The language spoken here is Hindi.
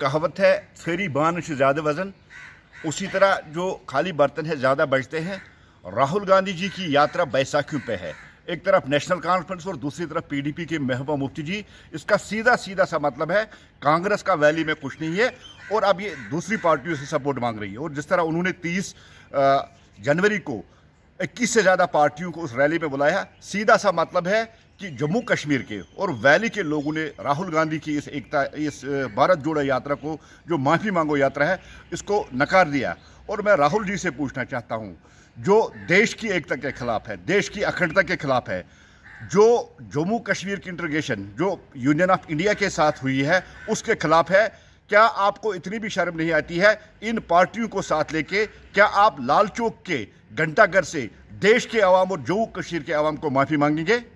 कहावत है फेरी से ज़्यादा वज़न उसी तरह जो खाली बर्तन है ज़्यादा बजते हैं राहुल गांधी जी की यात्रा बैसाखी पे है एक तरफ नेशनल कॉन्फ्रेंस और दूसरी तरफ पीडीपी के महबूबा मुफ्ती जी इसका सीधा सीधा सा मतलब है कांग्रेस का वैली में कुछ नहीं है और अब ये दूसरी पार्टियों से सपोर्ट मांग रही है और जिस तरह उन्होंने तीस जनवरी को इक्कीस से ज़्यादा पार्टियों को उस रैली में बुलाया सीधा सा मतलब है कि जम्मू कश्मीर के और वैली के लोगों ने राहुल गांधी की इस एकता इस भारत जोड़ो यात्रा को जो माफ़ी मांगो यात्रा है इसको नकार दिया और मैं राहुल जी से पूछना चाहता हूँ जो देश की एकता के खिलाफ है देश की अखंडता के खिलाफ है जो जम्मू कश्मीर की इंटरग्रेशन जो यूनियन ऑफ इंडिया के साथ हुई है उसके खिलाफ है क्या आपको इतनी भी शर्म नहीं आती है इन पार्टियों को साथ लेके क्या आप लाल चौक के घंटाघर से देश के आवाम और जम्मू कश्मीर के आवाम को माफ़ी मांगेंगे